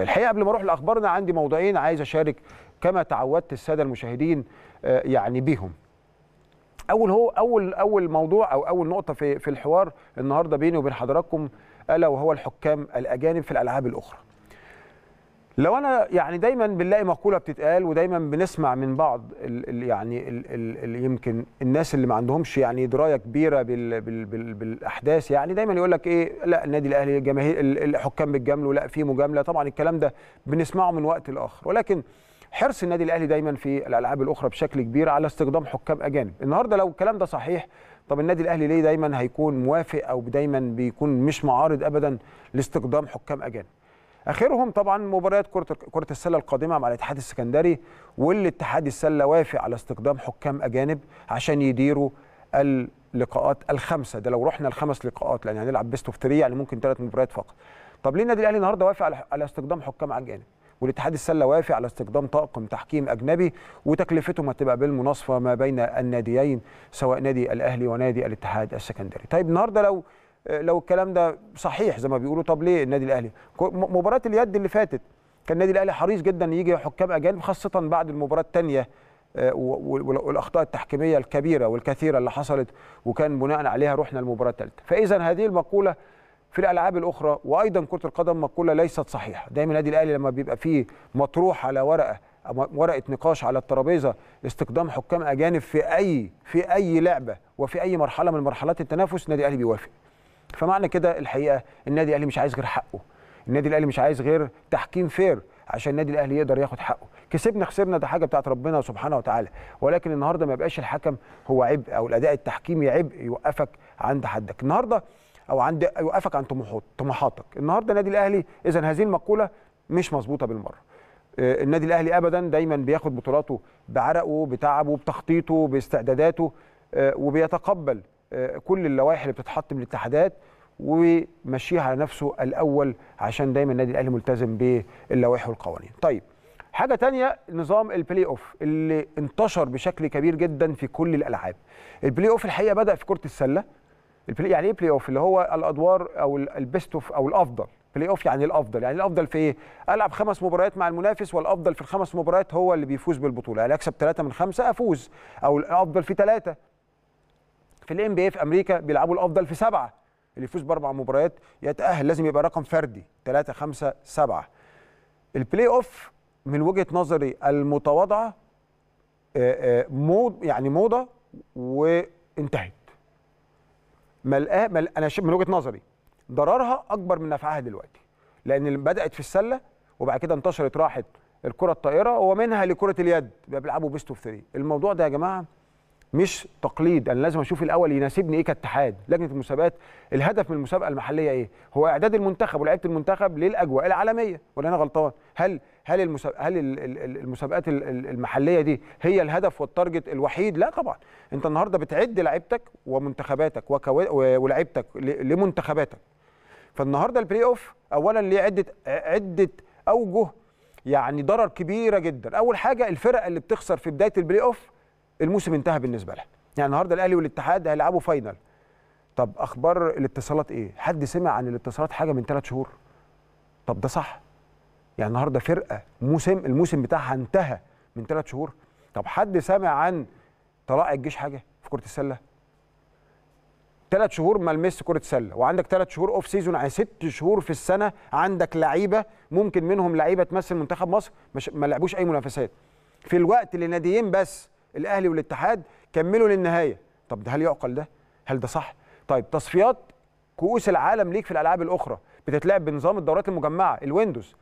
الحقيقه قبل ما اروح لاخبارنا عندي موضوعين عايز اشارك كما تعودت الساده المشاهدين آه، يعني بيهم. اول هو اول اول موضوع او اول نقطه في في الحوار النهارده بيني وبين حضراتكم الا وهو الحكام الاجانب في الالعاب الاخرى. لو انا يعني دايما بنلاقي مقوله بتتقال ودايما بنسمع من بعض الـ الـ يعني الـ الـ الـ يمكن الناس اللي ما عندهمش يعني درايه كبيره بالـ بالـ بالـ بالاحداث يعني دايما يقول لك ايه لا النادي الاهلي الجماهير الحكام بيتجاملوا لا في مجامله طبعا الكلام ده بنسمعه من وقت لاخر ولكن حرص النادي الاهلي دايما في الالعاب الاخرى بشكل كبير على استخدام حكام اجانب النهارده لو الكلام ده صحيح طب النادي الاهلي ليه دايما هيكون موافق او دايما بيكون مش معارض ابدا لاستخدام حكام اجانب اخرهم طبعا مباريات كره كره السله القادمه مع الاتحاد السكندري والاتحاد السله وافق على استقدام حكام اجانب عشان يديروا اللقاءات الخمسه ده لو رحنا الخمس لقاءات لان هنلعب بيست اوف يعني ممكن ثلاث مباريات فقط طب ليه النادي الاهلي النهارده وافق على استقدام حكام اجانب والاتحاد السله وافق على استخدام طاقم تحكيم اجنبي وتكلفتهم هتبقى بالمناصفه ما بين الناديين سواء نادي الاهلي ونادي الاتحاد السكندري. طيب النهارده لو آه، لو الكلام ده صحيح زي ما بيقولوا طب ليه النادي الاهلي مباراه اليد اللي فاتت كان النادي الاهلي حريص جدا يجي حكام اجانب خاصه بعد المباراه الثانيه آه، والاخطاء التحكيميه الكبيره والكثيره اللي حصلت وكان بناء عليها رحنا المباراه الثالثه فاذا هذه المقوله في الالعاب الاخرى وايضا كره القدم مقوله ليست صحيحه دايما النادي الاهلي لما بيبقى فيه مطروح على ورقه ورقه نقاش على الترابيزه استقدام حكام اجانب في اي في اي لعبه وفي اي مرحله من مرحلات التنافس النادي الاهلي بيوافق فمعنى كده الحقيقه النادي الاهلي مش عايز غير حقه النادي الاهلي مش عايز غير تحكيم فير عشان النادي الاهلي يقدر ياخد حقه كسبنا خسرنا ده حاجه بتاعت ربنا سبحانه وتعالى ولكن النهارده ما يبقاش الحكم هو عبء او الاداء التحكيمي عبء يوقفك عند حدك النهارده او عند يوقفك عن طموحات طموحاتك النهارده النادي الاهلي اذا هذه المقوله مش مظبوطه بالمره آه، النادي الاهلي ابدا دايما بياخد بطولاته بعرقه بتعبه بتخطيطه باستعداداته آه، وبيتقبل كل اللوائح اللي بتتحط من الاتحادات ومشيها على نفسه الاول عشان دايما النادي الاهلي ملتزم باللوائح والقوانين. طيب حاجه تانية نظام البلاي اوف اللي انتشر بشكل كبير جدا في كل الالعاب. البلاي اوف الحقيقه بدا في كره السله. البلاي يعني ايه بلاي اوف اللي هو الادوار او البيست اوف او الافضل. بلاي اوف يعني الافضل يعني الافضل في ايه العب خمس مباريات مع المنافس والافضل في الخمس مباريات هو اللي بيفوز بالبطوله يعني اكسب ثلاثه من خمسه افوز او الافضل في ثلاثه في الام بي في امريكا بيلعبوا الافضل في سبعه اللي يفوز باربع مباريات يتاهل لازم يبقى رقم فردي 3 5 7 البلاي اوف من وجهه نظري المتواضعه آه، آه، مود يعني موضه وانتهت ملقاه مل... انا من وجهه نظري ضررها اكبر من نفعها دلوقتي لان بدات في السله وبعد كده انتشرت راحت الكره الطائره ومنها لكره اليد بيلعبوا بيست اوف 3 الموضوع ده يا جماعه مش تقليد انا لازم اشوف الاول يناسبني ايه كاتحاد لجنه المسابقات الهدف من المسابقه المحليه ايه هو اعداد المنتخب ولعيبه المنتخب للاجواء العالميه ولا انا غلطان هل هل المسابقات هل المسابقات المحليه دي هي الهدف والتارجت الوحيد لا طبعا انت النهارده بتعد لعيبتك ومنتخباتك ولعيبتك لمنتخباتك فالنهارده البلاي اوف اولا ليه عده عده اوجه يعني ضرر كبيره جدا اول حاجه الفرق اللي بتخسر في بدايه البلاي اوف الموسم انتهى بالنسبه لها يعني النهارده الاهلي والاتحاد هيلعبوا فاينل طب اخبار الاتصالات ايه حد سمع عن الاتصالات حاجه من ثلاث شهور طب ده صح يعني النهارده فرقه موسم الموسم بتاعها انتهى من ثلاث شهور طب حد سمع عن طلائع الجيش حاجه في كره السله ثلاث شهور ما لمست كره سله وعندك ثلاث شهور اوف سيزون يعني ست شهور في السنه عندك لعيبه ممكن منهم لعيبه تمثل منتخب مصر مش ما لعبوش اي منافسات في الوقت لناديين بس الاهلي والاتحاد كملوا للنهايه طب ده هل يعقل ده هل ده صح طيب تصفيات كؤوس العالم ليك في الالعاب الاخرى بتتلعب بنظام الدورات المجمعه الويندوز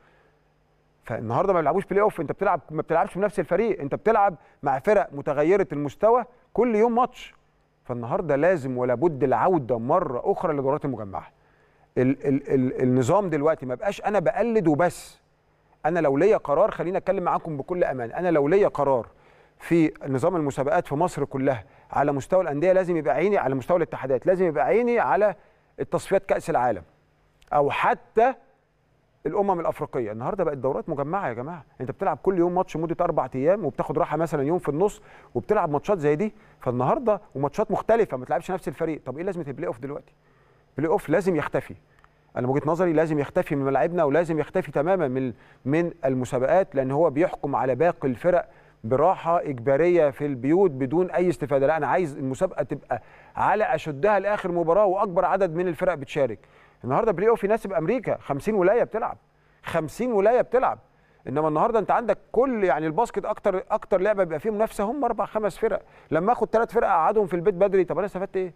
فالنهارده ما بيلعبوش بلاي اوف انت بتلعب ما بتلعبش بنفس الفريق انت بتلعب مع فرق متغيره المستوى كل يوم ماتش فالنهارده لازم ولا بد العوده مره اخرى للدورات المجمعه ال ال ال النظام دلوقتي ما بقاش انا بقلد وبس انا لو ليا قرار خليني اتكلم معاكم بكل امان انا لو ليا قرار في نظام المسابقات في مصر كلها على مستوى الانديه لازم يبقى عيني على مستوى الاتحادات لازم يبقى عيني على التصفيات كاس العالم او حتى الامم الافريقيه النهارده بقت الدورات مجمعه يا جماعه انت بتلعب كل يوم ماتش مده اربع ايام وبتاخد راحه مثلا يوم في النص وبتلعب ماتشات زي دي فالنهارده وماتشات مختلفه ما تلعبش نفس الفريق طب ايه لازمه البلاي اوف دلوقتي بلاي اوف لازم يختفي انا من وجهه نظري لازم يختفي من ملاعبنا ولازم يختفي تماما من من المسابقات لان هو بيحكم على باقي الفرق براحه اجباريه في البيوت بدون اي استفاده لا انا عايز المسابقه تبقى على اشدها لاخر مباراه واكبر عدد من الفرق بتشارك النهارده بلاي اوف يناسب امريكا 50 ولايه بتلعب 50 ولايه بتلعب انما النهارده انت عندك كل يعني الباسكت اكتر اكتر لعبه بيبقى فيه منافسه هم اربع خمس فرق لما اخد ثلاث فرق اقعدهم في البيت بدري طب انا استفدت ايه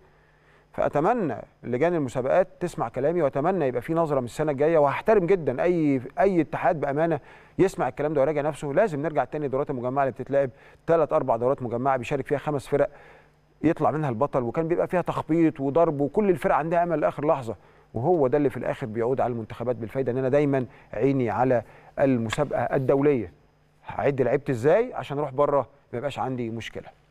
فاتمنى لجان المسابقات تسمع كلامي واتمنى يبقى في نظره من السنه الجايه وهحترم جدا اي اي اتحاد بامانه يسمع الكلام ده ويراجع نفسه لازم نرجع تاني الدورات المجمعه اللي بتتلعب ثلاث اربع دورات مجمعه بيشارك فيها خمس فرق يطلع منها البطل وكان بيبقى فيها تخبيط وضرب وكل الفرق عندها امل لاخر لحظه وهو ده اللي في الاخر بيعود على المنتخبات بالفايده ان انا دايما عيني على المسابقه الدوليه هعد لعبت ازاي عشان اروح بره ما يبقاش عندي مشكله